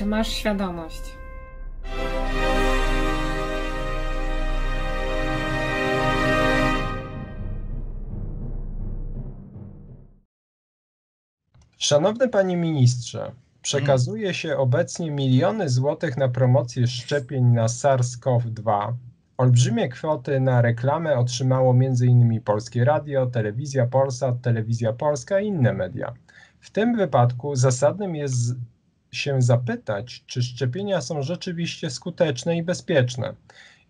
Czy masz świadomość? Szanowny panie ministrze, przekazuje się obecnie miliony złotych na promocję szczepień na SARS-CoV-2. Olbrzymie kwoty na reklamę otrzymało m.in. Polskie Radio, Telewizja Polsat, Telewizja Polska i inne media. W tym wypadku zasadnym jest się zapytać, czy szczepienia są rzeczywiście skuteczne i bezpieczne.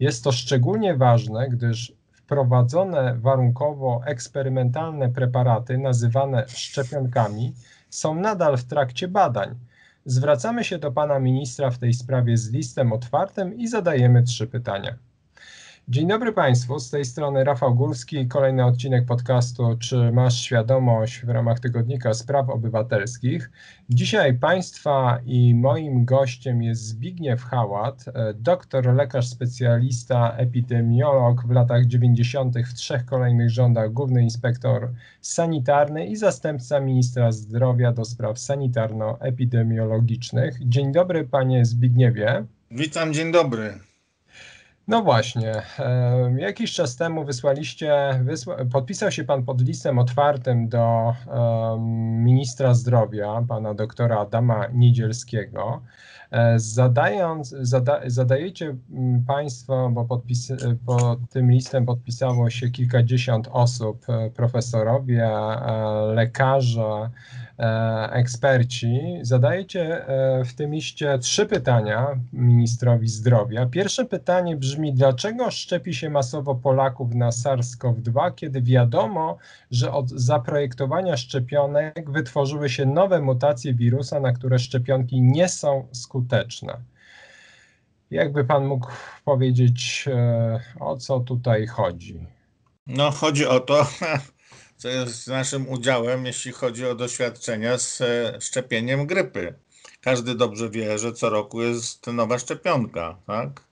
Jest to szczególnie ważne, gdyż wprowadzone warunkowo eksperymentalne preparaty, nazywane szczepionkami, są nadal w trakcie badań. Zwracamy się do pana ministra w tej sprawie z listem otwartym i zadajemy trzy pytania. Dzień dobry Państwu, z tej strony Rafał Górski, kolejny odcinek podcastu Czy masz świadomość w ramach tygodnika spraw obywatelskich. Dzisiaj Państwa i moim gościem jest Zbigniew Hałat, e, doktor, lekarz, specjalista, epidemiolog w latach 90. w trzech kolejnych rządach, główny inspektor sanitarny i zastępca ministra zdrowia do spraw sanitarno-epidemiologicznych. Dzień dobry Panie Zbigniewie. Witam, dzień dobry. No właśnie, jakiś czas temu wysłaliście, wysła, podpisał się Pan pod listem otwartym do ministra zdrowia, pana doktora Adama Niedzielskiego. E, zadając, zada, zadajecie mm, Państwo, bo podpis, pod tym listem podpisało się kilkadziesiąt osób, e, profesorowie, e, lekarze, E, eksperci, zadajecie e, w tym liście trzy pytania ministrowi zdrowia. Pierwsze pytanie brzmi: dlaczego szczepi się masowo Polaków na SARS-CoV-2, kiedy wiadomo, że od zaprojektowania szczepionek wytworzyły się nowe mutacje wirusa, na które szczepionki nie są skuteczne? Jakby pan mógł powiedzieć, e, o co tutaj chodzi? No, chodzi o to, co jest naszym udziałem, jeśli chodzi o doświadczenia z szczepieniem grypy. Każdy dobrze wie, że co roku jest nowa szczepionka, tak?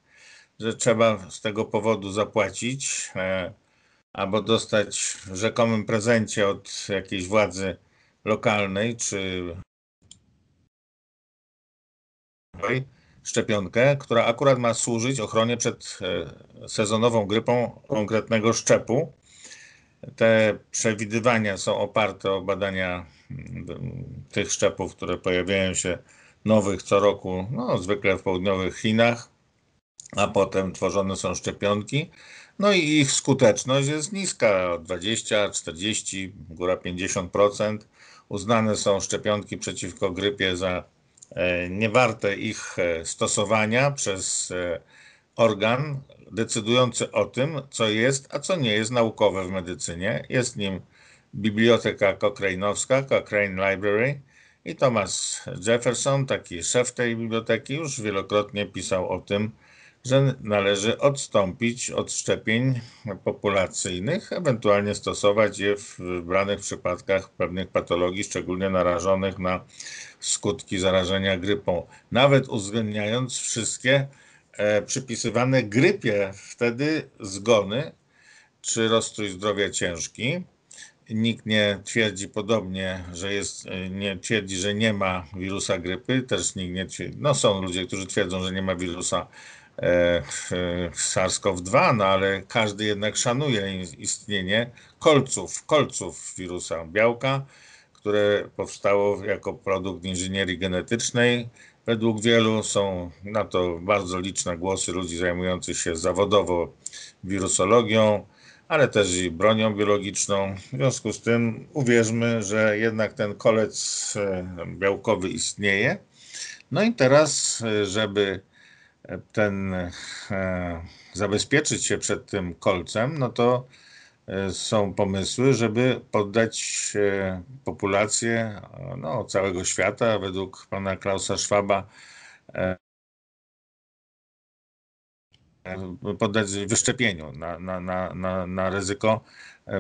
że trzeba z tego powodu zapłacić e, albo dostać w rzekomym prezencie od jakiejś władzy lokalnej czy szczepionkę, która akurat ma służyć ochronie przed e, sezonową grypą konkretnego szczepu. Te przewidywania są oparte o badania mm, tych szczepów, które pojawiają się nowych co roku, no, zwykle w południowych Chinach, a potem tworzone są szczepionki. No i ich skuteczność jest niska, 20, 40, góra 50%. Uznane są szczepionki przeciwko grypie za e, niewarte ich e, stosowania przez e, organ decydujący o tym, co jest, a co nie jest naukowe w medycynie. Jest nim Biblioteka Cochrane'owska, Cochrane Library i Thomas Jefferson, taki szef tej biblioteki, już wielokrotnie pisał o tym, że należy odstąpić od szczepień populacyjnych, ewentualnie stosować je w wybranych przypadkach pewnych patologii, szczególnie narażonych na skutki zarażenia grypą, nawet uwzględniając wszystkie E, przypisywane grypie wtedy zgony czy rozstrój zdrowia ciężki. Nikt nie twierdzi podobnie, że jest, e, nie twierdzi, że nie ma wirusa grypy, też nikt nie twierdzi. No są ludzie, którzy twierdzą, że nie ma wirusa e, e SARS-CoV-2, no ale każdy jednak szanuje istnienie kolców, kolców wirusa białka, które powstało jako produkt inżynierii genetycznej, Według wielu są na to bardzo liczne głosy ludzi zajmujących się zawodowo wirusologią, ale też i bronią biologiczną. W związku z tym uwierzmy, że jednak ten kolec e, białkowy istnieje. No i teraz, e, żeby ten e, zabezpieczyć się przed tym kolcem, no to E, są pomysły, żeby poddać e, populację e, no, całego świata, według pana Klausa Schwaba, poddać wyszczepieniu na, na, na, na, na ryzyko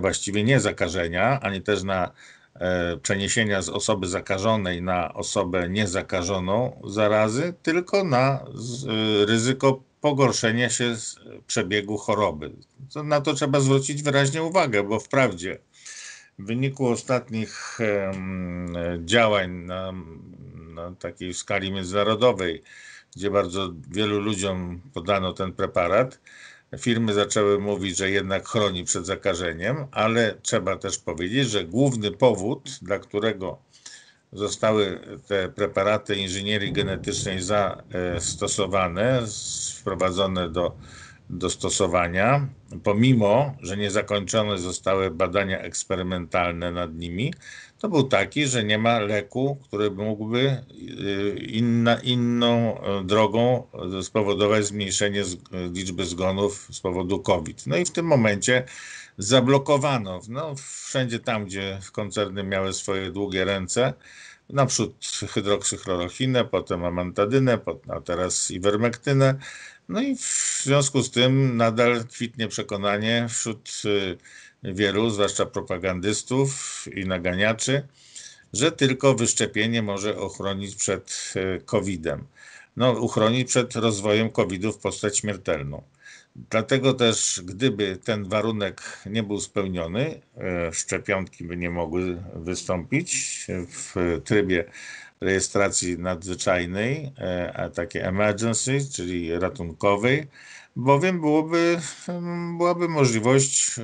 właściwie nie zakażenia, ani też na przeniesienia z osoby zakażonej na osobę niezakażoną zarazy, tylko na ryzyko pogorszenia się przebiegu choroby. To na to trzeba zwrócić wyraźnie uwagę, bo wprawdzie w wyniku ostatnich działań na, na takiej skali międzynarodowej, gdzie bardzo wielu ludziom podano ten preparat, firmy zaczęły mówić, że jednak chroni przed zakażeniem, ale trzeba też powiedzieć, że główny powód, dla którego zostały te preparaty inżynierii genetycznej zastosowane, e, wprowadzone do, do stosowania, pomimo, że niezakończone zostały badania eksperymentalne nad nimi, to był taki, że nie ma leku, który mógłby e, inna, inną e, drogą spowodować zmniejszenie liczby zgonów z powodu COVID. No i w tym momencie zablokowano no, wszędzie tam, gdzie koncerny miały swoje długie ręce. Naprzód hydroksychlorochinę, potem amantadynę, potem, a teraz iwermektynę. No i w związku z tym nadal kwitnie przekonanie wśród y, wielu, zwłaszcza propagandystów i naganiaczy, że tylko wyszczepienie może ochronić przed y, COVID-em. No, uchronić przed rozwojem COVID-u w postać śmiertelną. Dlatego też, gdyby ten warunek nie był spełniony, e, szczepionki by nie mogły wystąpić w trybie rejestracji nadzwyczajnej, e, a takiej emergency, czyli ratunkowej, bowiem byłoby, byłaby możliwość e,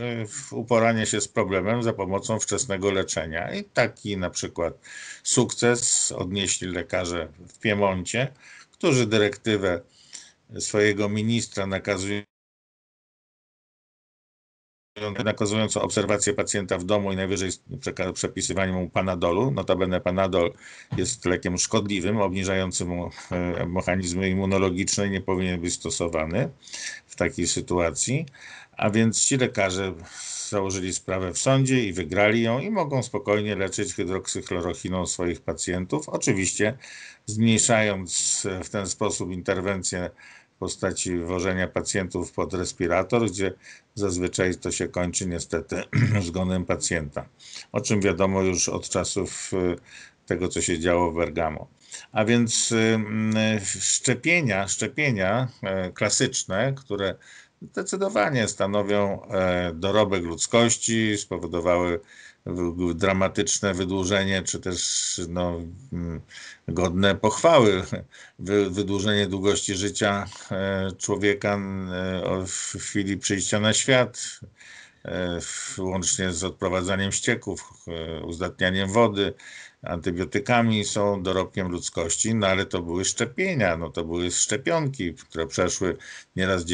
uporania się z problemem za pomocą wczesnego leczenia. I taki na przykład sukces odnieśli lekarze w Piemoncie, którzy dyrektywę swojego ministra nakazują nakazującą obserwację pacjenta w domu i najwyżej przepisywanie mu panadolu. Notabene panadol jest lekiem szkodliwym, obniżającym e, mechanizmy immunologiczne i nie powinien być stosowany w takiej sytuacji. A więc ci lekarze założyli sprawę w sądzie i wygrali ją i mogą spokojnie leczyć hydroksychlorochiną swoich pacjentów, oczywiście zmniejszając w ten sposób interwencję w postaci włożenia pacjentów pod respirator, gdzie zazwyczaj to się kończy niestety zgonem pacjenta, o czym wiadomo już od czasów y, tego, co się działo w Bergamo. A więc y, y, szczepienia, szczepienia e, klasyczne, które zdecydowanie stanowią e, dorobek ludzkości, spowodowały dramatyczne wydłużenie, czy też no, mm, godne pochwały, wydłużenie długości życia e, człowieka e, w chwili przyjścia na świat, e, łącznie z odprowadzaniem ścieków, uzdatnianiem wody, antybiotykami są dorobkiem ludzkości, no ale to były szczepienia, no to były szczepionki, które przeszły nieraz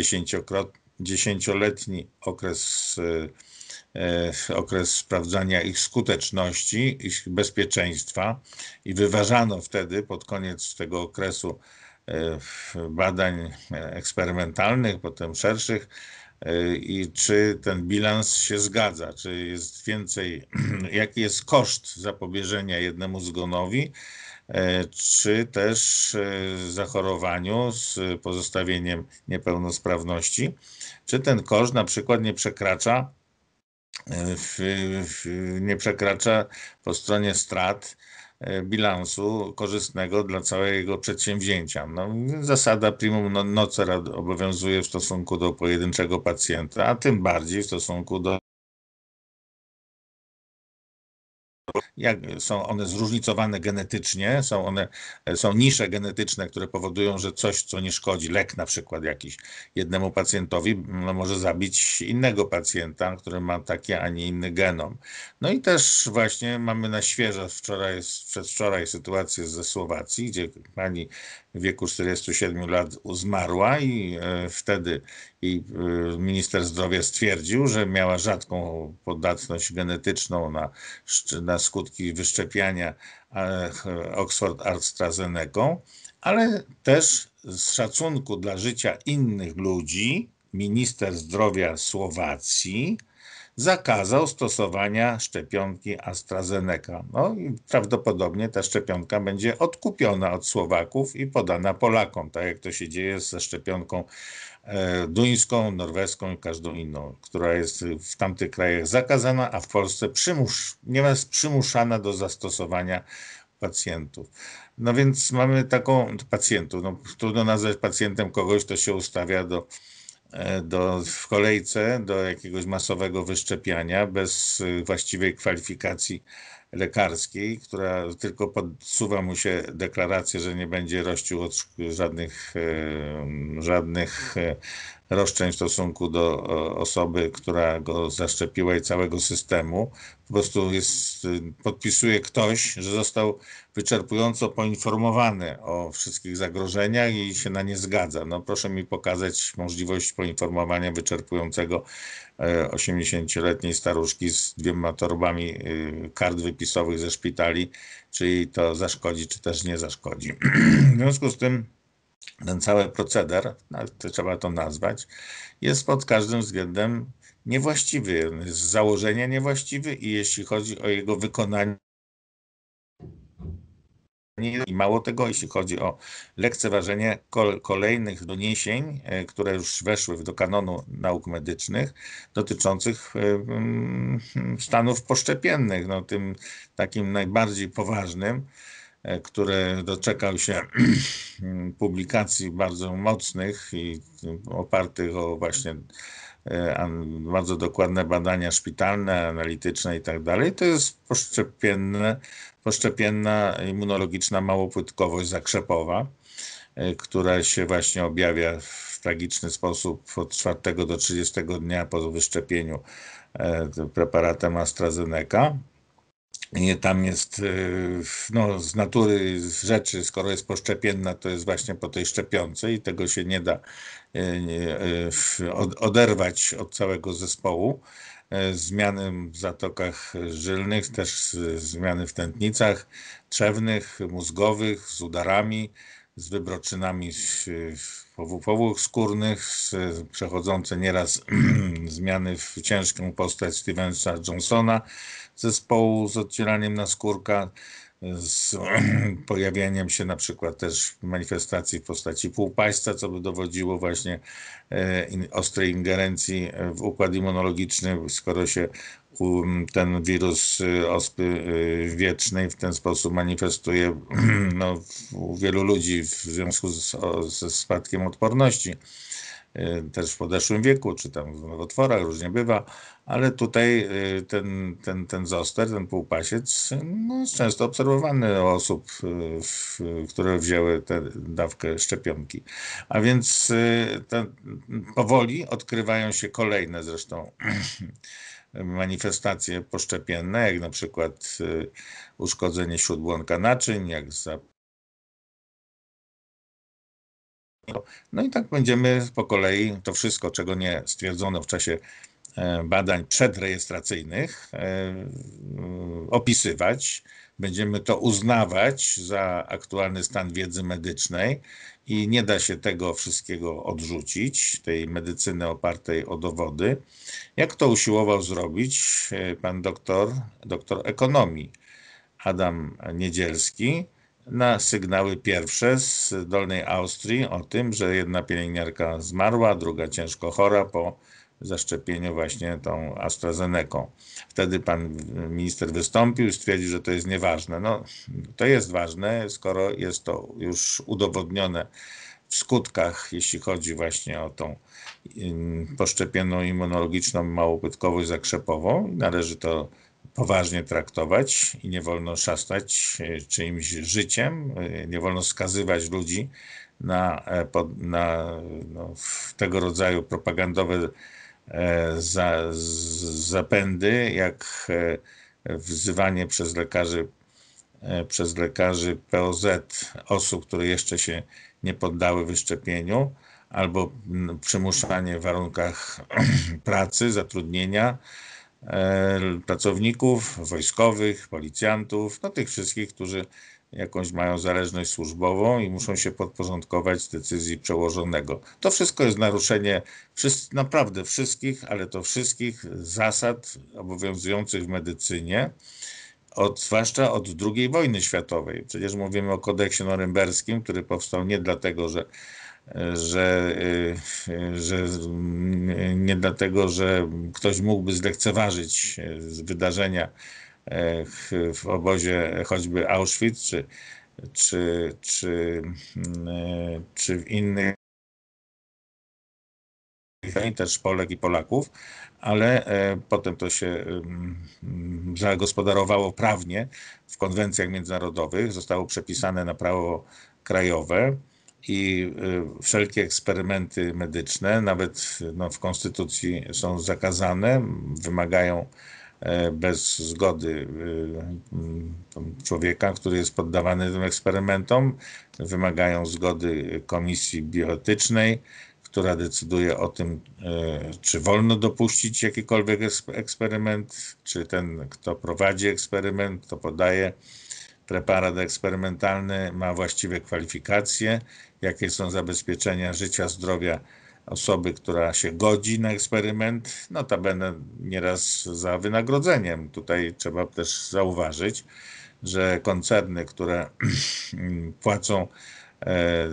dziesięcioletni okres E, okres sprawdzania ich skuteczności, ich bezpieczeństwa i wyważano wtedy pod koniec tego okresu e, badań eksperymentalnych, potem szerszych, e, i czy ten bilans się zgadza, czy jest więcej, jaki jest koszt zapobieżenia jednemu zgonowi, czy też zachorowaniu z pozostawieniem niepełnosprawności, czy ten koszt na przykład nie przekracza w, w, nie przekracza po stronie strat e, bilansu korzystnego dla całego przedsięwzięcia. No, zasada primum nocera obowiązuje w stosunku do pojedynczego pacjenta, a tym bardziej w stosunku do jak są one zróżnicowane genetycznie, są one, są nisze genetyczne, które powodują, że coś, co nie szkodzi, lek na przykład jakiś jednemu pacjentowi, no, może zabić innego pacjenta, który ma taki, a nie inny genom. No i też właśnie mamy na świeżo wczoraj, przedwczoraj sytuację ze Słowacji, gdzie pani w wieku 47 lat zmarła i e, wtedy i y, minister zdrowia stwierdził, że miała rzadką podatność genetyczną na, na skutki wyszczepiania e, Oxford AstraZeneca, ale też z szacunku dla życia innych ludzi minister zdrowia Słowacji zakazał stosowania szczepionki AstraZeneca. No i prawdopodobnie ta szczepionka będzie odkupiona od Słowaków i podana Polakom, tak jak to się dzieje ze szczepionką E, duńską, norweską i każdą inną, która jest w tamtych krajach zakazana, a w Polsce przymus, nieraz przymuszana do zastosowania pacjentów. No więc mamy taką pacjentów. No, trudno nazwać pacjentem kogoś, kto się ustawia do, e, do, w kolejce do jakiegoś masowego wyszczepiania bez e, właściwej kwalifikacji lekarskiej, która tylko podsuwa mu się deklarację, że nie będzie rościł od żadnych, żadnych roszczeń w stosunku do e, osoby, która go zaszczepiła i całego systemu. Po prostu jest, y, podpisuje ktoś, że został wyczerpująco poinformowany o wszystkich zagrożeniach i się na nie zgadza. No proszę mi pokazać możliwość poinformowania wyczerpującego 80-letniej e, staruszki z dwiema torbami y, kart wypisowych ze szpitali, czy jej to zaszkodzi, czy też nie zaszkodzi. W związku z tym ten cały proceder, to trzeba to nazwać, jest pod każdym względem niewłaściwy, z założenia niewłaściwy i jeśli chodzi o jego wykonanie, i mało tego, jeśli chodzi o lekceważenie kolejnych doniesień, e, które już weszły do kanonu nauk medycznych, dotyczących e, mm, stanów poszczepiennych, no, tym takim najbardziej poważnym, E, który doczekał się publikacji bardzo mocnych i opartych o właśnie e, bardzo dokładne badania szpitalne, analityczne i tak dalej, to jest poszczepienna immunologiczna małopłytkowość zakrzepowa, e, która się właśnie objawia w tragiczny sposób od 4 do 30 dnia po wyszczepieniu preparatem AstraZeneca tam jest y, no, z natury z rzeczy, skoro jest poszczepienna, to jest właśnie po tej szczepionce i tego się nie da y, y, oderwać od całego zespołu. Zmiany w zatokach żylnych, też zmiany w tętnicach trzewnych, mózgowych, z udarami, z wybroczynami powłók skórnych, z, przechodzące nieraz zmiany w ciężką postać Stevensa Johnsona, zespołu z odcieraniem na skórka, z pojawianiem się na przykład też manifestacji w postaci półpaństwa, co by dowodziło właśnie e, ostrej ingerencji w układ immunologiczny, skoro się um, ten wirus y, ospy wiecznej w ten sposób manifestuje no, u wielu ludzi w związku z, ze spadkiem odporności Y, też w podeszłym wieku, czy tam w nowotworach, różnie bywa, ale tutaj y, ten, ten, ten zoster, ten półpasiec no, jest często obserwowany u osób, y, w, które wzięły tę dawkę szczepionki. A więc te, powoli odkrywają się kolejne zresztą manifestacje poszczepienne, jak na przykład uszkodzenie śródbłonka naczyń, jak zap. No i tak będziemy po kolei to wszystko, czego nie stwierdzono w czasie e, badań przedrejestracyjnych, e, e, opisywać. Będziemy to uznawać za aktualny stan wiedzy medycznej i nie da się tego wszystkiego odrzucić, tej medycyny opartej o dowody. Jak to usiłował zrobić pan doktor, doktor ekonomii Adam Niedzielski, na sygnały pierwsze z Dolnej Austrii o tym, że jedna pielęgniarka zmarła, druga ciężko chora po zaszczepieniu właśnie tą AstraZeneką. Wtedy pan minister wystąpił i stwierdził, że to jest nieważne. No, to jest ważne, skoro jest to już udowodnione w skutkach, jeśli chodzi właśnie o tą mm, poszczepioną immunologiczną małopytkowość zakrzepową. Należy to poważnie traktować i nie wolno szastać e, czyimś życiem, e, nie wolno skazywać ludzi na, e, na no, tego rodzaju propagandowe za, zapędy, jak wzywanie przez lekarzy, przez lekarzy POZ osób, które jeszcze się nie poddały wyszczepieniu, albo przymuszanie w warunkach pracy, zatrudnienia, E, pracowników wojskowych, policjantów, no tych wszystkich, którzy jakąś mają zależność służbową i muszą się podporządkować decyzji przełożonego. To wszystko jest naruszenie wszyscy, naprawdę wszystkich, ale to wszystkich zasad obowiązujących w medycynie, od, zwłaszcza od II wojny światowej. Przecież mówimy o kodeksie norymberskim, który powstał nie dlatego, że że, y, że y, nie dlatego, że ktoś mógłby zlekceważyć y, wydarzenia w obozie choćby Auschwitz czy, czy, czy, czy w innych też Polek i Polaków, ale e, potem to się zagospodarowało prawnie w konwencjach międzynarodowych, zostało przepisane na prawo krajowe i y, wszelkie eksperymenty medyczne, nawet no, w konstytucji są zakazane, wymagają e, bez zgody y, człowieka, który jest poddawany tym eksperymentom, wymagają zgody komisji bioetycznej, która decyduje o tym, e, czy wolno dopuścić jakikolwiek eksperyment, czy ten, kto prowadzi eksperyment, to podaje Preparat eksperymentalny ma właściwe kwalifikacje, jakie są zabezpieczenia życia, zdrowia osoby, która się godzi na eksperyment, notabene nieraz za wynagrodzeniem. Tutaj trzeba też zauważyć, że koncerny, które płacą e,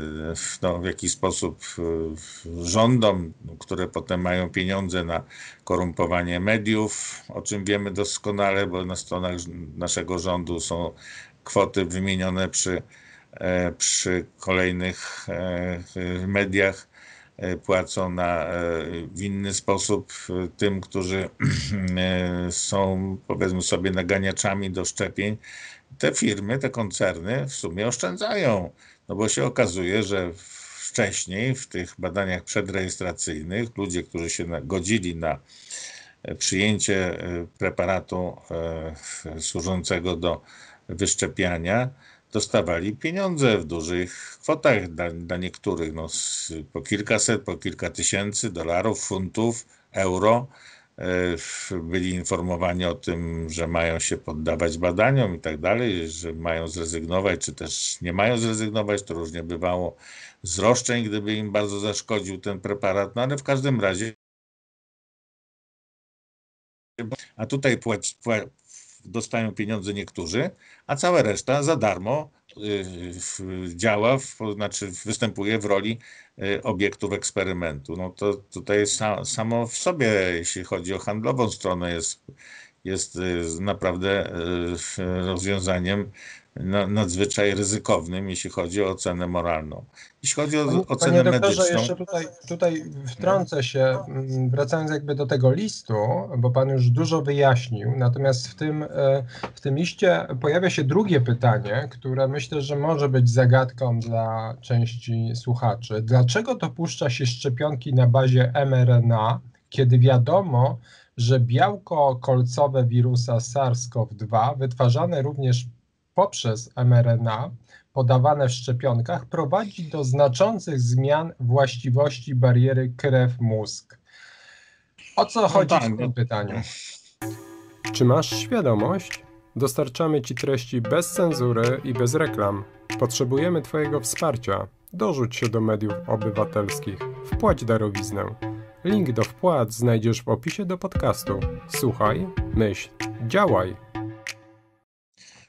no, w jakiś sposób e, rządom, które potem mają pieniądze na korumpowanie mediów, o czym wiemy doskonale, bo na stronach naszego rządu są kwoty wymienione przy, e, przy kolejnych e, mediach e, płacą na, w inny sposób tym, którzy są powiedzmy sobie naganiaczami do szczepień. Te firmy, te koncerny w sumie oszczędzają, no bo się okazuje, że wcześniej w tych badaniach przedrejestracyjnych ludzie, którzy się godzili na przyjęcie preparatu służącego do wyszczepiania, dostawali pieniądze w dużych kwotach dla, dla niektórych, no, po kilkaset, po kilka tysięcy dolarów, funtów, euro. E, byli informowani o tym, że mają się poddawać badaniom i tak dalej, że mają zrezygnować, czy też nie mają zrezygnować. To różnie bywało z roszczeń, gdyby im bardzo zaszkodził ten preparat, no ale w każdym razie. A tutaj płać, dostają pieniądze niektórzy, a cała reszta za darmo y, działa, w, znaczy występuje w roli y, obiektów eksperymentu. No to tutaj samo w sobie, jeśli chodzi o handlową stronę, jest, jest y, naprawdę rozwiązaniem nadzwyczaj ryzykownym, jeśli chodzi o ocenę moralną. Jeśli chodzi o Panie, ocenę Panie doktorze, medyczną... jeszcze tutaj, tutaj wtrącę się, mm, wracając jakby do tego listu, bo Pan już dużo wyjaśnił, natomiast w tym, e, w tym liście pojawia się drugie pytanie, które myślę, że może być zagadką dla części słuchaczy. Dlaczego dopuszcza się szczepionki na bazie mRNA, kiedy wiadomo, że białko kolcowe wirusa SARS-CoV-2, wytwarzane również poprzez mRNA podawane w szczepionkach prowadzi do znaczących zmian właściwości bariery krew-mózg. O co no chodzi no tak, w tym no. pytaniu? Czy masz świadomość? Dostarczamy Ci treści bez cenzury i bez reklam. Potrzebujemy Twojego wsparcia. Dorzuć się do mediów obywatelskich. Wpłać darowiznę. Link do wpłat znajdziesz w opisie do podcastu. Słuchaj, myśl, działaj.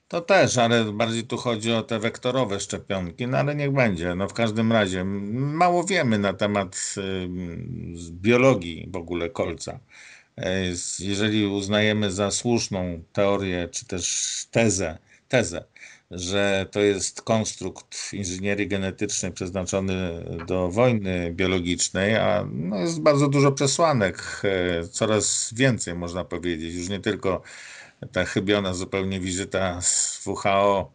To też, ale bardziej tu chodzi o te wektorowe szczepionki, no ale niech będzie. No w każdym razie mało wiemy na temat y, biologii w ogóle kolca. E, jeżeli uznajemy za słuszną teorię, czy też tezę, tezę, że to jest konstrukt inżynierii genetycznej przeznaczony do wojny biologicznej, a no jest bardzo dużo przesłanek, e, coraz więcej można powiedzieć, już nie tylko ta chybiona zupełnie wizyta z WHO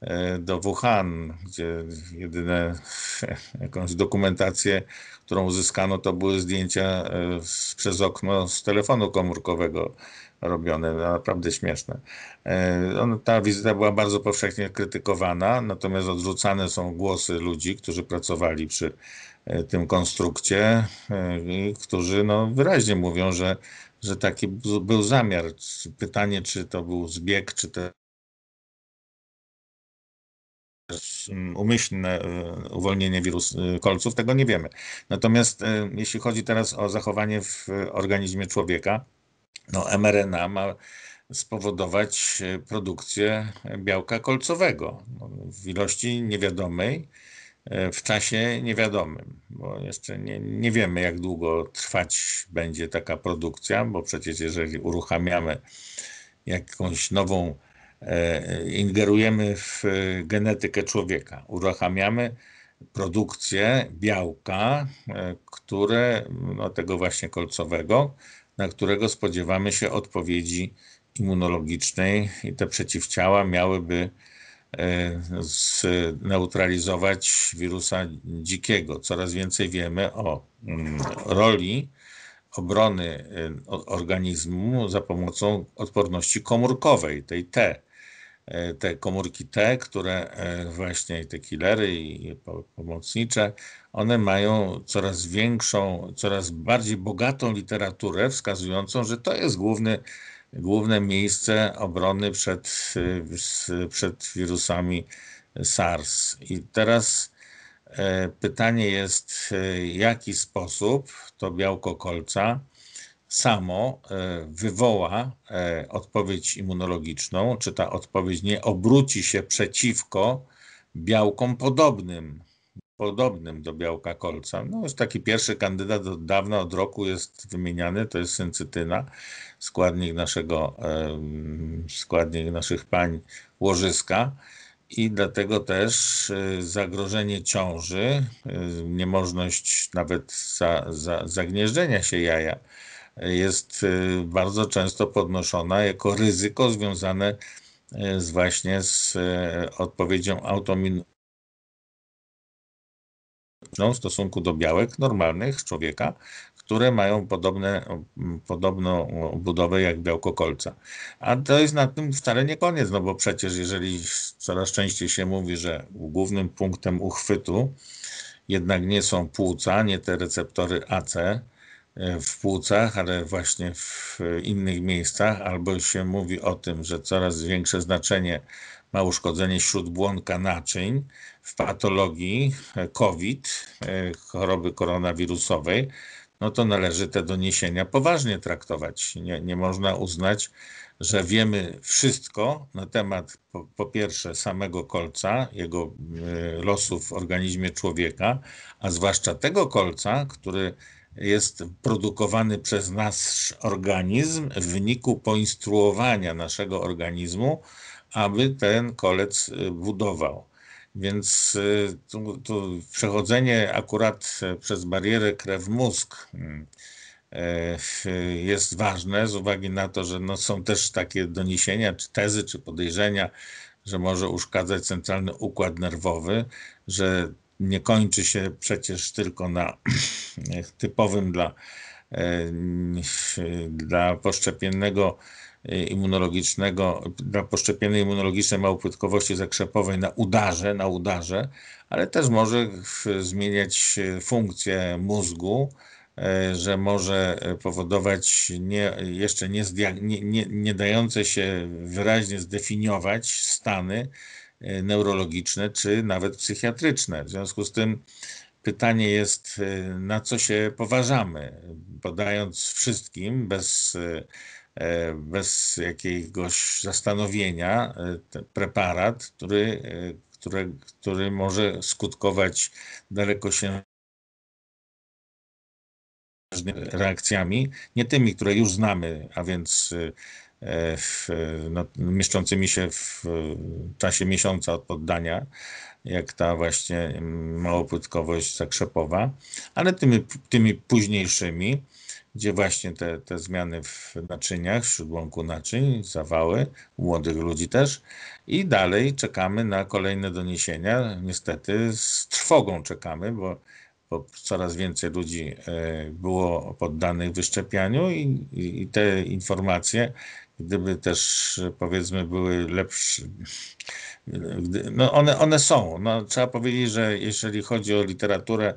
e, do Wuhan, gdzie jedyne jakąś dokumentację, którą uzyskano, to były zdjęcia e, z, przez okno z telefonu komórkowego robione, naprawdę śmieszne. E, ta wizyta była bardzo powszechnie krytykowana, natomiast odrzucane są głosy ludzi, którzy pracowali przy tym konstrukcie, którzy no, wyraźnie mówią, że że taki był zamiar. Pytanie, czy to był zbieg, czy też umyślne e, uwolnienie wirus e, kolców, tego nie wiemy. Natomiast e, jeśli chodzi teraz o zachowanie w organizmie człowieka, no mRNA ma spowodować produkcję białka kolcowego no, w ilości niewiadomej E, w czasie niewiadomym, bo jeszcze nie, nie wiemy, jak długo trwać będzie taka produkcja, bo przecież jeżeli uruchamiamy jakąś nową, e, ingerujemy w e, genetykę człowieka, uruchamiamy produkcję białka, które, no tego właśnie kolcowego, na którego spodziewamy się odpowiedzi immunologicznej i te przeciwciała miałyby zneutralizować wirusa dzikiego. Coraz więcej wiemy o mm, roli obrony y, organizmu za pomocą odporności komórkowej, tej T. E, te komórki T, które e, właśnie te killery i pomocnicze, one mają coraz większą, coraz bardziej bogatą literaturę wskazującą, że to jest główny główne miejsce obrony przed, y, przed wirusami SARS. I teraz e, pytanie jest, e, w jaki sposób to białko kolca samo e, wywoła odpowiedź immunologiczną, czy ta odpowiedź nie obróci się przeciwko białkom podobnym podobnym do białka kolca. No, jest taki pierwszy kandydat od dawna, od roku jest wymieniany, to jest syncytyna, składnik naszego, składnik naszych pań łożyska. I dlatego też y, zagrożenie ciąży, y, niemożność nawet za, za, zagnieżdżenia się jaja jest y, bardzo często podnoszona jako ryzyko związane z właśnie z odpowiedzią automin, w stosunku do białek normalnych człowieka, które mają podobne, podobną budowę jak białko kolca. A to jest na tym wcale nie koniec, no bo przecież jeżeli coraz częściej się mówi, że głównym punktem uchwytu jednak nie są płuca, nie te receptory AC e, w płucach, ale właśnie w innych miejscach, albo się mówi o tym, że coraz większe znaczenie ma uszkodzenie śródbłonka naczyń w patologii e, COVID, e, choroby koronawirusowej, no to należy te doniesienia poważnie traktować. Nie, nie można uznać, że wiemy wszystko na temat po, po, pierwsze samego kolca, jego e, losu w organizmie człowieka, a zwłaszcza tego kolca, który jest produkowany przez nasz organizm w wyniku poinstruowania naszego organizmu aby ten kolec y, budował. Więc y, to, przechodzenie akurat przez barierę krew-mózg y, jest ważne z uwagi na to, że no są też takie doniesienia, czy tezy, czy podejrzenia, że może uszkadzać centralny układ nerwowy, że nie kończy się przecież tylko na typowym dla, dla poszczepiennego Y, immunologicznego, na poszczepienie immunologiczne małopłytkowości zakrzepowej na udarze, na udarze, ale też może zmieniać y, funkcję mózgu, y, że może powodować nie, jeszcze nie, nie, nie, nie dające się wyraźnie zdefiniować stany neurologiczne czy nawet psychiatryczne. W związku z tym pytanie jest, na co się poważamy, podając wszystkim bez E, bez jakiegoś zastanowienia e, preparat, który, e, który, który może skutkować daleko się reakcjami, nie tymi, które już znamy, a więc w, no, mieszczącymi się w czasie miesiąca od poddania, jak ta właśnie mm, małopłytkowość zakrzepowa, ale tymi, tymi późniejszymi, gdzie właśnie te, te zmiany w naczyniach, w śródłąku naczyń, zawały, u młodych ludzi też. I dalej czekamy na kolejne doniesienia. Niestety z trwogą czekamy, bo, bo coraz więcej ludzi e, było poddanych wyszczepianiu i, i, i te informacje gdyby też powiedzmy były lepsze. No one, one są. No, trzeba powiedzieć, że jeżeli chodzi o literaturę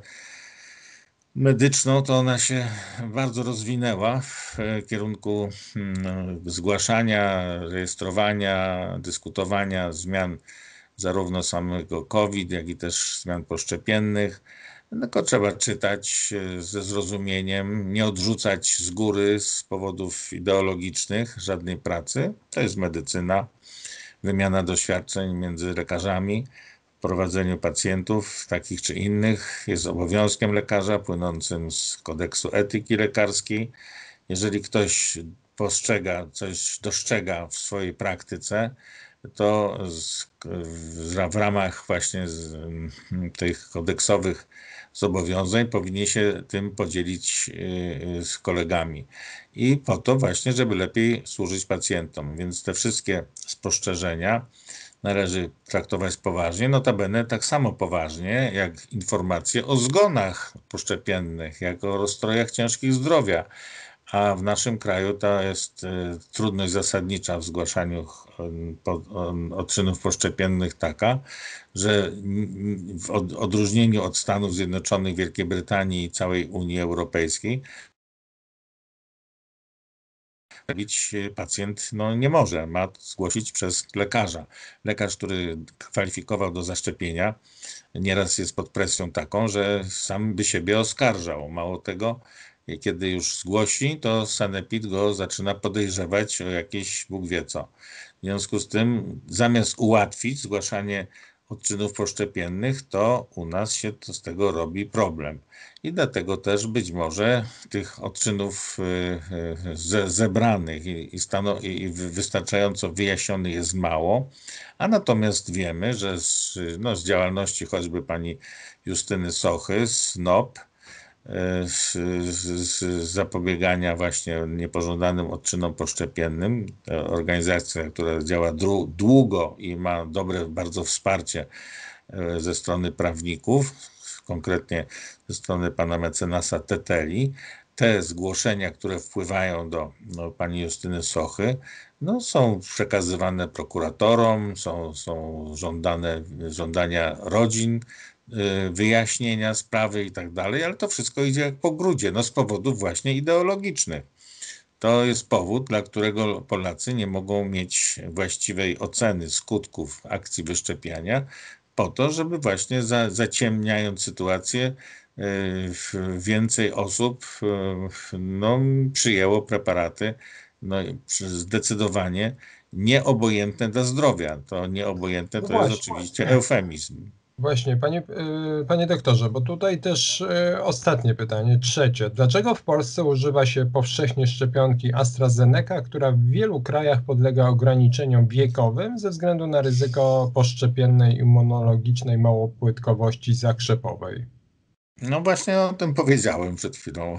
medyczną, to ona się bardzo rozwinęła w e, kierunku hmm, no, zgłaszania, rejestrowania, dyskutowania zmian zarówno samego COVID, jak i też zmian poszczepiennych. No, tylko trzeba czytać e, ze zrozumieniem, nie odrzucać z góry z powodów ideologicznych żadnej pracy. To jest medycyna, wymiana doświadczeń między lekarzami prowadzeniu pacjentów, takich czy innych, jest obowiązkiem lekarza płynącym z kodeksu etyki lekarskiej. Jeżeli ktoś postrzega, coś dostrzega w swojej praktyce, to z, w, w, ramach właśnie z, tych kodeksowych zobowiązań powinien się tym podzielić y, z kolegami. I po to właśnie, żeby lepiej służyć pacjentom. Więc te wszystkie spostrzeżenia, należy traktować poważnie, notabene tak samo poważnie jak informacje o zgonach poszczepiennych, jak o rozstrojach ciężkich zdrowia. A w naszym kraju to jest e, trudność zasadnicza w zgłaszaniu e, e, odczynów poszczepiennych taka, że w odróżnieniu od Stanów Zjednoczonych, Wielkiej Brytanii i całej Unii Europejskiej, robić e, pacjent no, nie może. Ma zgłosić przez lekarza. Lekarz, który kwalifikował do zaszczepienia, nieraz jest pod presją taką, że sam by siebie oskarżał. Mało tego, e, kiedy już zgłosi, to sanepid go zaczyna podejrzewać o jakieś Bóg wie co. W związku z tym, zamiast ułatwić zgłaszanie od czynów poszczepiennych, to u nas się to z tego robi problem. I dlatego też być może tych odczynów y, y, ze, zebranych i, i, stano, i wystarczająco wyjaśnionych jest mało, a natomiast wiemy, że z, no, z działalności choćby pani Justyny Sochy z NOP, z, z, z, zapobiegania właśnie niepożądanym odczynom poszczepiennym. Organizacja, która działa długo i ma dobre bardzo wsparcie e, ze strony prawników, konkretnie ze strony pana mecenasa Teteli. Te zgłoszenia, które wpływają do no, pani Justyny Sochy, no, są przekazywane prokuratorom, są, są żądane, żądania rodzin Y, wyjaśnienia sprawy i tak dalej, ale to wszystko idzie jak po grudzie, no z powodów właśnie ideologicznych. To jest powód, dla którego Polacy nie mogą mieć właściwej oceny skutków akcji wyszczepiania, po to, żeby właśnie za, zaciemniając sytuację, y, więcej osób y, no, przyjęło preparaty no, zdecydowanie nieobojętne dla zdrowia. To nieobojętne no to właśnie. jest oczywiście eufemizm. Właśnie, panie, e, panie doktorze, bo tutaj też e, ostatnie pytanie, trzecie. Dlaczego w Polsce używa się powszechnie szczepionki AstraZeneca, która w wielu krajach podlega ograniczeniom wiekowym ze względu na ryzyko poszczepiennej immunologicznej małopłytkowości zakrzepowej? No właśnie o tym powiedziałem przed chwilą.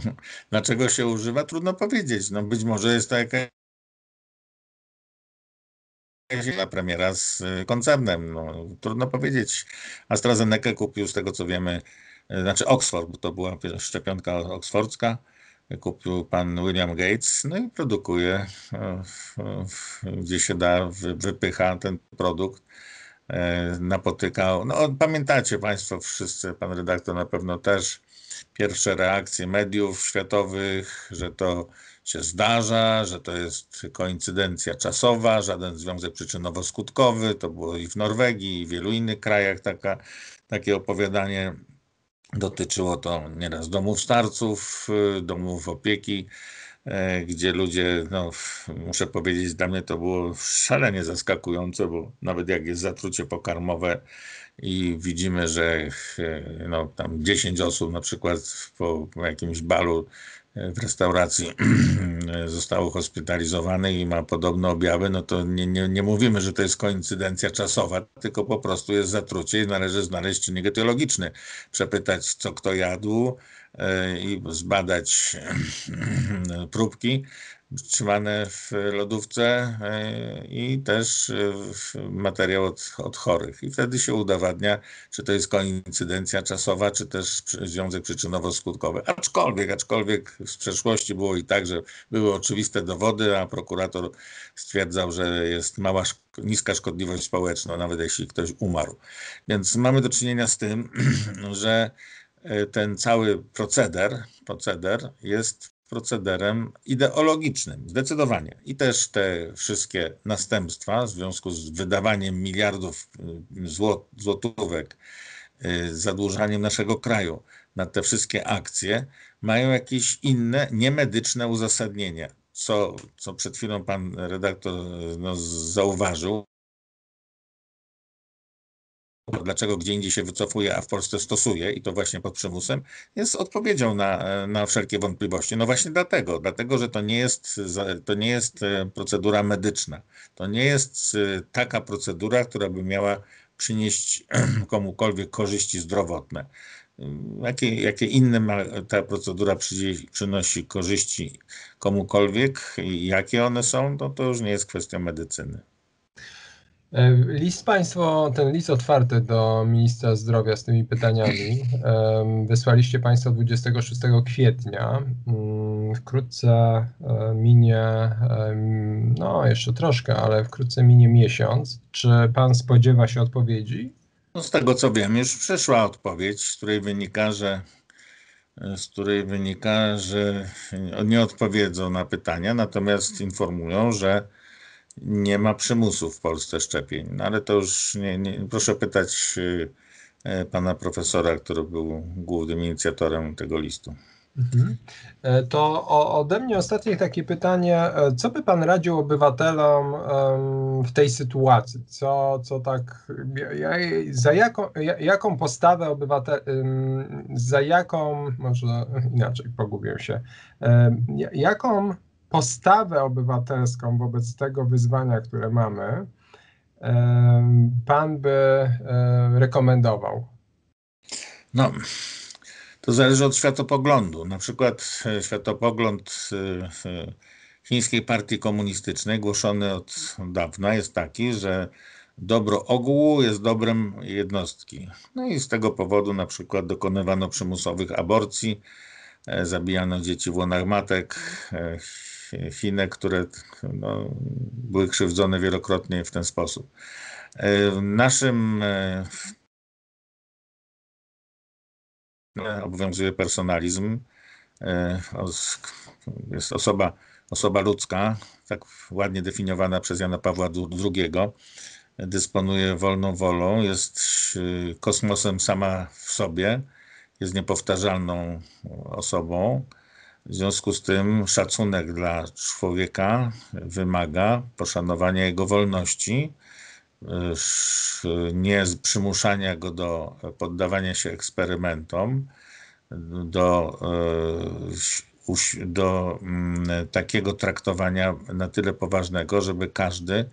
Dlaczego się używa, trudno powiedzieć. No być może jest to jakaś dla premiera z y, koncernem. No, trudno powiedzieć. AstraZeneca kupił z tego co wiemy, y, znaczy Oxford, bo to była szczepionka oksfordzka, kupił pan William Gates, no i produkuje, y, gdzie się da, wypycha ten produkt napotykał. No, pamiętacie Państwo wszyscy, pan redaktor na pewno też, pierwsze reakcje mediów światowych, że to się zdarza, że to jest koincydencja czasowa, żaden związek przyczynowo-skutkowy. To było i w Norwegii, i w wielu innych krajach taka, takie opowiadanie. Dotyczyło to nieraz domów starców, y, domów opieki, y, gdzie ludzie, no, muszę powiedzieć, dla mnie to było szalenie zaskakujące, bo nawet jak jest zatrucie pokarmowe i widzimy, że y, no, tam 10 osób na przykład po jakimś balu w restauracji zostało hospitalizowane i ma podobne objawy, no to nie, nie, nie mówimy, że to jest koincydencja czasowa, tylko po prostu jest zatrucie i należy znaleźć czynnik etiologiczny, przepytać co kto jadł e, i zbadać próbki trzymane w lodówce e, i też e, materiał od, od, chorych. I wtedy się udowadnia, czy to jest koincydencja czasowa, czy też związek przyczynowo-skutkowy. Aczkolwiek, aczkolwiek w przeszłości było i tak, że były oczywiste dowody, a prokurator stwierdzał, że jest mała, niska szkodliwość społeczna, nawet jeśli ktoś umarł. Więc mamy do czynienia z tym, że e, ten cały proceder, proceder jest procederem ideologicznym, zdecydowanie. I też te wszystkie następstwa w związku z wydawaniem miliardów y, złotówek, y, zadłużaniem naszego kraju na te wszystkie akcje, mają jakieś inne, niemedyczne uzasadnienia. Co, co przed chwilą pan redaktor no, zauważył, dlaczego gdzie indziej się wycofuje, a w Polsce stosuje i to właśnie pod przymusem, jest odpowiedzią na, na wszelkie wątpliwości. No właśnie dlatego, dlatego, że to nie, jest, to nie jest e, procedura medyczna. To nie jest e, taka procedura, która by miała przynieść komukolwiek korzyści zdrowotne. Jakie, jakie inne ma, ta procedura przynosi, korzyści komukolwiek i jakie one są, no to już nie jest kwestia medycyny. E, list Państwo, ten list otwarty do ministra zdrowia z tymi pytaniami wysłaliście Państwo 26 kwietnia. Mm, wkrótce e, minie, no jeszcze troszkę, ale wkrótce minie miesiąc. Czy Pan spodziewa się odpowiedzi? No z tego co wiem, już przyszła odpowiedź, z której wynika, że e, z której wynika, że nie odpowiedzą na pytania, natomiast informują, że nie ma przymusu w Polsce szczepień. No ale to już nie, nie, proszę pytać e, pana profesora, który był głównym inicjatorem tego listu. Mhm. E, to ode mnie ostatnie takie pytanie. E, co by Pan radził obywatelom w tej sytuacji? Co, co tak, za jaką, jaką postawę obywatel, za jaką, może inaczej pogubię się, jaką postawę obywatelską wobec tego wyzwania, które mamy, pan by rekomendował? No, to zależy od światopoglądu. Na przykład e, światopogląd e, e, Chińskiej Partii Komunistycznej, głoszony od dawna, jest taki, że dobro ogółu jest dobrem jednostki. No i z tego powodu na przykład dokonywano przymusowych aborcji, zabijano dzieci w łonach matek, Chinek, które no, były krzywdzone wielokrotnie w ten sposób. E, naszym e, e, obowiązuje personalizm. Jest osoba, osoba ludzka, tak ładnie definiowana przez Jana Pawła II, dysponuje wolną wolą, jest kosmosem sama w sobie, jest niepowtarzalną osobą. W związku z tym szacunek dla człowieka wymaga poszanowania jego wolności, e, nie przymuszania go do poddawania się eksperymentom, do, e, do mm, takiego traktowania na tyle poważnego, żeby każdy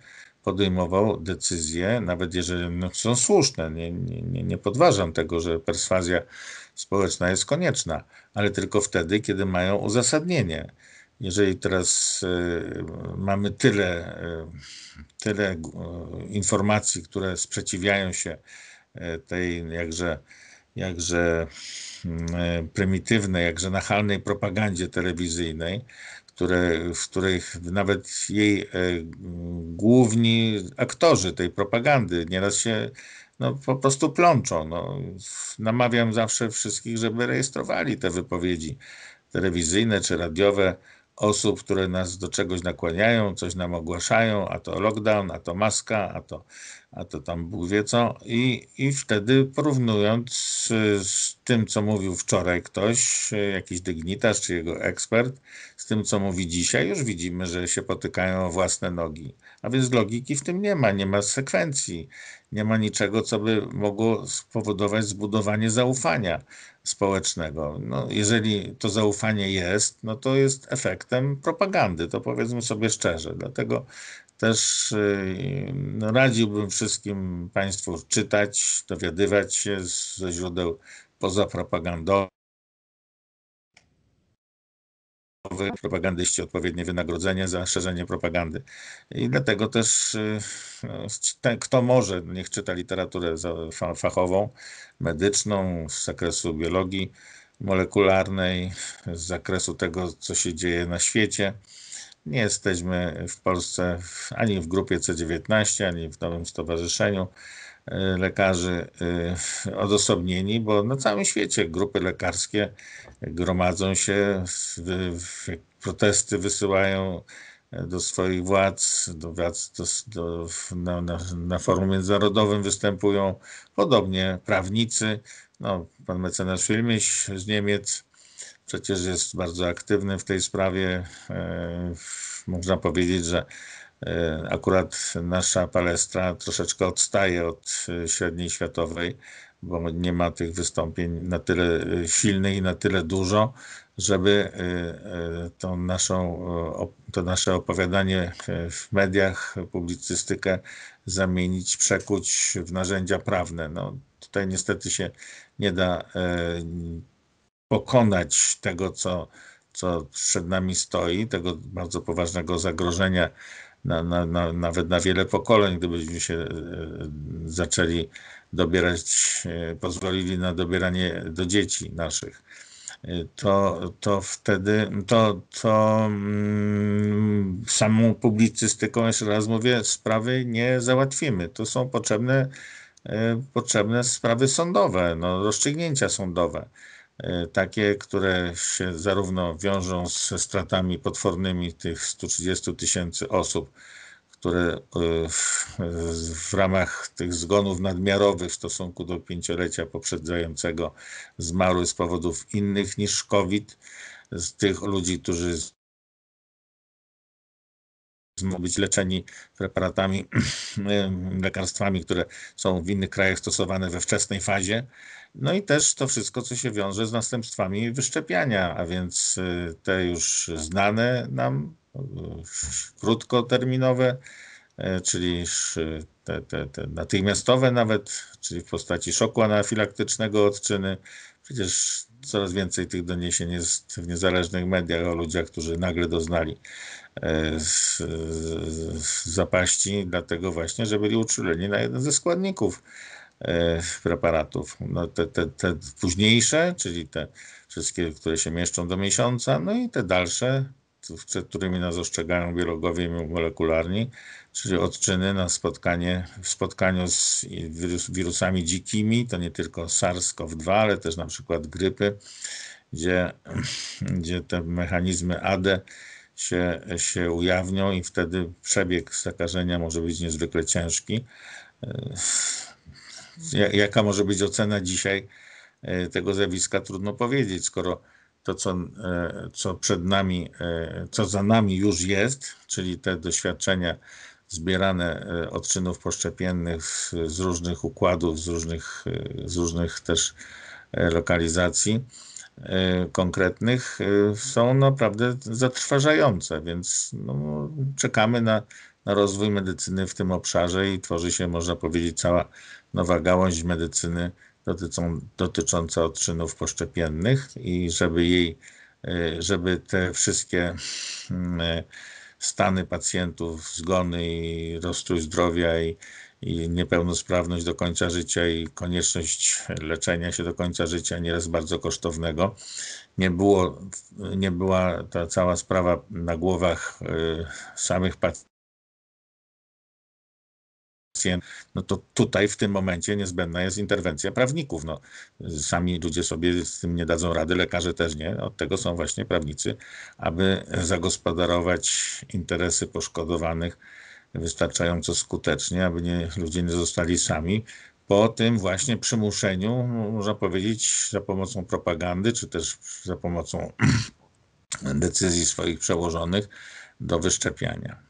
podejmował decyzje, nawet jeżeli no, są słuszne. Nie, nie, nie podważam tego, że perswazja społeczna jest konieczna, ale tylko wtedy, kiedy mają uzasadnienie. Jeżeli teraz y, mamy tyle, y, tyle y, informacji, które sprzeciwiają się tej jakże, jakże prymitywnej, jakże nachalnej propagandzie telewizyjnej, które, w których nawet jej główni aktorzy tej propagandy nieraz się no, po prostu plączą. No, namawiam zawsze wszystkich, żeby rejestrowali te wypowiedzi telewizyjne czy radiowe osób, które nas do czegoś nakłaniają, coś nam ogłaszają, a to lockdown, a to maska, a to a to tam Bóg wie co, i, i wtedy porównując z, y, z tym, co mówił wczoraj ktoś, y, jakiś dygnitarz czy jego ekspert, z tym, co mówi dzisiaj, już widzimy, że się potykają o własne nogi. A więc logiki w tym nie ma, nie ma sekwencji, nie ma niczego, co by mogło spowodować zbudowanie zaufania społecznego. No, jeżeli to zaufanie jest, no to jest efektem propagandy, to powiedzmy sobie szczerze. Dlatego też y, no, radziłbym wszystkim Państwu czytać, dowiadywać się ze źródeł pozapropagandowych. Propagandyści odpowiednie wynagrodzenie za szerzenie propagandy. I dlatego też y, no, kto może, niech czyta literaturę fachową, medyczną, z zakresu biologii molekularnej, z zakresu tego, co się dzieje na świecie nie jesteśmy w Polsce ani w grupie C19, ani w nowym stowarzyszeniu e, lekarzy e, odosobnieni, bo na całym świecie grupy lekarskie gromadzą się, protesty wysyłają e, do swoich władz, do władz do, do, na, na, na forum międzynarodowym występują, podobnie prawnicy. No, pan mecenas Filmiś z Niemiec przecież jest bardzo aktywny w tej sprawie. E, można powiedzieć, że e, akurat nasza palestra troszeczkę odstaje od e, średniej światowej, bo nie ma tych wystąpień na tyle silnych i na tyle dużo, żeby to naszą, to nasze opowiadanie w mediach, publicystykę zamienić, przekuć w narzędzia prawne. No, tutaj niestety się nie da pokonać tego, co, co przed nami stoi, tego bardzo poważnego zagrożenia, na, na, na, nawet na wiele pokoleń, gdybyśmy się e, zaczęli dobierać, e, pozwolili na dobieranie do dzieci naszych. E, to, to wtedy, to, to mm, samą publicystyką, jeszcze raz mówię, sprawy nie załatwimy. To są potrzebne, potrzebne sprawy sądowe, no, rozstrzygnięcia sądowe. E, takie, które się zarówno wiążą ze stratami potwornymi tych 130 tysięcy osób, które e, w, w, ramach tych zgonów nadmiarowych w stosunku do pięciolecia poprzedzającego zmarły z powodów innych niż COVID, z tych ludzi, którzy mogą być leczeni preparatami, lekarstwami, które są w innych krajach stosowane we wczesnej fazie. No i też to wszystko, co się wiąże z następstwami wyszczepiania, a więc y, te już znane nam, y, krótkoterminowe, e, czyli te, te, te natychmiastowe nawet, czyli w postaci szoku anafilaktycznego odczyny, Przecież coraz więcej tych doniesień jest w niezależnych mediach o ludziach, którzy nagle doznali e, z, z zapaści, dlatego właśnie, że byli uczuleni na jeden ze składników e, preparatów. No te, te, te późniejsze, czyli te wszystkie, które się mieszczą do miesiąca, no i te dalsze przed którymi nas ostrzegają biologowie i molekularni, czyli odczyny na spotkanie, w spotkaniu z wirus, wirusami dzikimi, to nie tylko SARS-CoV-2, ale też na przykład grypy, gdzie, gdzie te mechanizmy AD się, się ujawnią i wtedy przebieg zakażenia może być niezwykle ciężki. Jaka może być ocena dzisiaj e, tego zjawiska, trudno powiedzieć, skoro to, co, e, co przed nami, e, co za nami już jest, czyli te doświadczenia zbierane e, od czynów poszczepiennych z różnych układów, z różnych, z różnych też lokalizacji konkretnych są naprawdę zatrważające, więc no, czekamy na, na rozwój medycyny w tym obszarze i tworzy się, można powiedzieć, cała nowa gałąź medycyny dotyczą, dotycząca odczynów poszczepiennych i żeby jej, e, żeby te wszystkie mm, e, stany pacjentów, zgony i rozstrój zdrowia i, i niepełnosprawność do końca życia i konieczność leczenia się do końca życia, nieraz bardzo kosztownego. Nie, było, nie była ta cała sprawa na głowach e, samych pacjentów no to tutaj w tym momencie niezbędna jest interwencja prawników. No, sami ludzie sobie z tym nie dadzą rady, lekarze też nie. Od tego są właśnie prawnicy, aby zagospodarować interesy poszkodowanych wystarczająco skutecznie, aby nie, ludzie nie zostali sami po tym właśnie przymuszeniu, można powiedzieć, za pomocą propagandy, czy też za pomocą decyzji swoich przełożonych do wyszczepiania.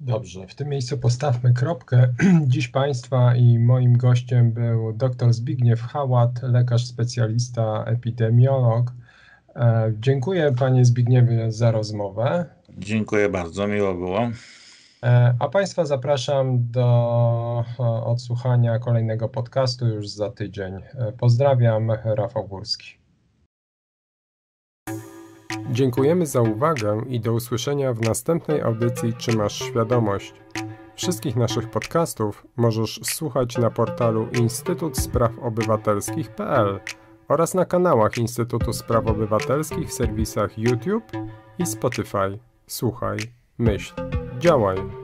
Dobrze, w tym miejscu postawmy kropkę. Dziś Państwa i moim gościem był dr Zbigniew Hałat, lekarz specjalista, epidemiolog. E, dziękuję Panie Zbigniewie za rozmowę. Dziękuję bardzo, miło było. E, a Państwa zapraszam do e, odsłuchania kolejnego podcastu już za tydzień. Pozdrawiam, Rafał Górski. Dziękujemy za uwagę i do usłyszenia w następnej audycji Czy masz świadomość? Wszystkich naszych podcastów możesz słuchać na portalu Instytut Spraw Obywatelskich.pl oraz na kanałach Instytutu Spraw Obywatelskich w serwisach YouTube i Spotify. Słuchaj, myśl, działaj.